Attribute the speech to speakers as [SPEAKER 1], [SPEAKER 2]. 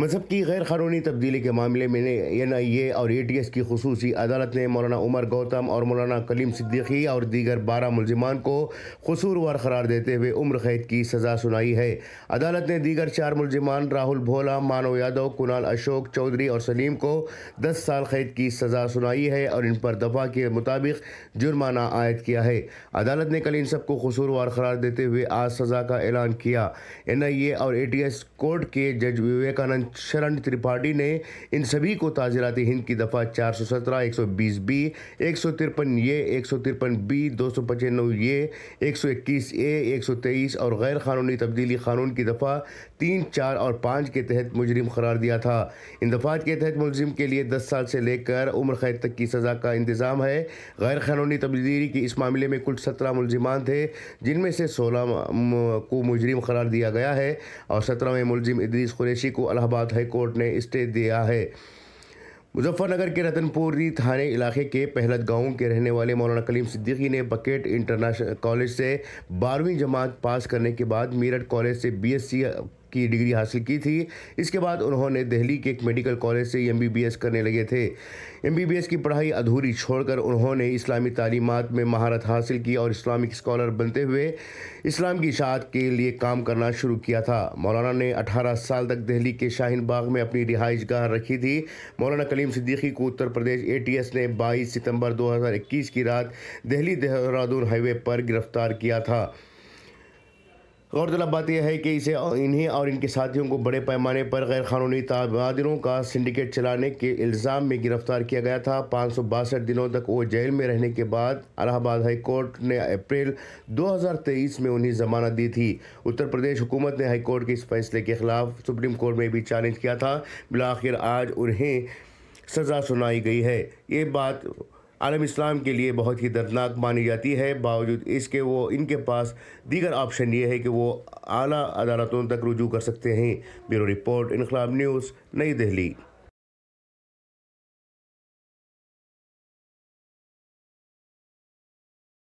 [SPEAKER 1] मजहब की गैर कानूनी तब्दीली के मामले में एन आई ए और ए टी एस की खसूसी अदालत ने मौलाना उमर गौतम और मौलाना कलीम सिद्दीकी और दीगर बारह मुलजमान को कसूरवार करार देते हुए उम्र कैद की सज़ा सुनाई है अदालत ने दीगर चार मुलजमान राहुल भोला मानव यादव कुणाल अशोक चौधरी और सलीम को दस साल कैद की सज़ा सुनाई है और इन पर दफा के मुताबिक जुर्माना आयद किया है अदालत ने कल इन सबको कसूरवार करार देते हुए आज सज़ा का ऐलान किया एन आई ए और ए टी एस कोर्ट के जज विवेकानंद शरण त्रिपाठी ने इन सभी को ताजराती हिंद की दफ़ा 417, 120 बी एक सौ तिरपन ए एक सौ तिरपन बी दो सौ पचानवे ए एक सौ इक्कीस ए एक सौ तेईस और गैर कानूनी तब्दीली कानून की दफ़ा तीन चार और पाँच के तहत मुजरिम करार दिया था इन दफ़ात के तहत मुलजिम के लिए दस साल से लेकर उम्र कैद तक की सज़ा का इंतज़ाम है गैर कानूनी तब्दीली की इस मामले में कुल सत्रह मुलजमान थे जिनमें से सोलह को मुजरिम करार दिया गया है और सत्रहवें मुलजिम इद्रीस कुरैशी को अलाहाबाद इस्लामाबाद हाईकोर्ट ने स्टे दिया है मुजफ्फरनगर के रतनपुरी थाने इलाके के पहलत गांव के रहने वाले मौलाना कलीम सिद्दीकी ने बकेट इंटरनेशनल कॉलेज से बारहवीं जमात पास करने के बाद मेरठ कॉलेज से बीएससी की डिग्री हासिल की थी इसके बाद उन्होंने दिल्ली के एक मेडिकल कॉलेज से एम करने लगे थे एम की पढ़ाई अधूरी छोड़कर उन्होंने इस्लामी तालीमत में महारत हासिल की और इस्लामिक स्कॉलर बनते हुए इस्लाम की इशात के लिए काम करना शुरू किया था मौलाना ने 18 साल तक दिल्ली के शाहीन बाग में अपनी रिहाइश गाह रखी थी मौलाना कलीम सिद्दीकी को उत्तर प्रदेश ए ने 22 सितंबर 2021 की रात दिल्ली देहरादून हाईवे पर गिरफ्तार किया था गौरतलब बात यह है कि इसे इन्हें और इनके साथियों को बड़े पैमाने पर गैर कानूनी तबादलों का सिंडिकेट चलाने के इल्ज़ाम में गिरफ्तार किया गया था पाँच दिनों तक वो जेल में रहने के बाद अलाहाबाद हाईकोर्ट ने अप्रैल 2023 में उन्हें जमानत दी थी उत्तर प्रदेश हुकूमत ने हाईकोर्ट के इस फैसले के खिलाफ सुप्रीम कोर्ट में भी चैलेंज किया था बिलाखिर आज उन्हें सज़ा सुनाई गई है ये बात आलम इस्लाम के लिए बहुत ही दर्दनाक मानी जाती है बावजूद इसके वो इनके पास दीगर ऑप्शन ये है कि वो आला अदालतों तक रुजू कर सकते हैं ब्यूरो रिपोर्ट इनकलाब न्यूज़ नई दिल्ली